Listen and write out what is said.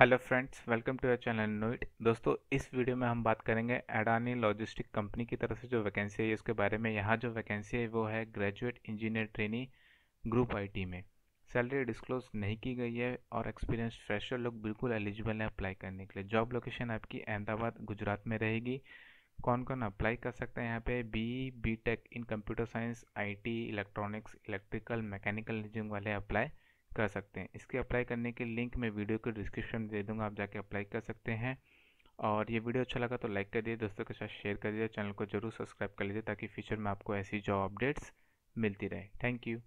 hello friends welcome to your channel नोइट दोस्तों इस वीडियो में हम बात करेंगे एडानी लॉजिस्टिक कंपनी की तरफ से जो वैकेंसी है उसके बारे में यहाँ जो वैकेंसी है वो है graduate engineer trainee group IT में सैलरी डिस्क्लोज नहीं की गई है और एक्सपीरियंस फ्रेशर लोग बिल्कुल एलिजिबल हैं अप्लाई करने के लिए जॉब लोकेशन आपकी अहमदाबाद गुजरात में रहेगी कौन कौन अप्लाई कर सकते हैं यहाँ पे B B tech in computer science आई इलेक्ट्रॉनिक्स इलेक्ट्रिकल मैकेनिकल इंजीनियरिंग वाले अप्लाई कर सकते हैं इसके अप्लाई करने के लिंक मैं वीडियो के डिस्क्रिप्शन में दे दूँगा आप जाके अप्लाई कर सकते हैं और ये वीडियो अच्छा लगा तो लाइक कर दिए दोस्तों के साथ शेयर कर दीजिए चैनल को जरूर सब्सक्राइब कर लीजिए ताकि फ्यूचर में आपको ऐसी जॉब अपडेट्स मिलती रहे थैंक यू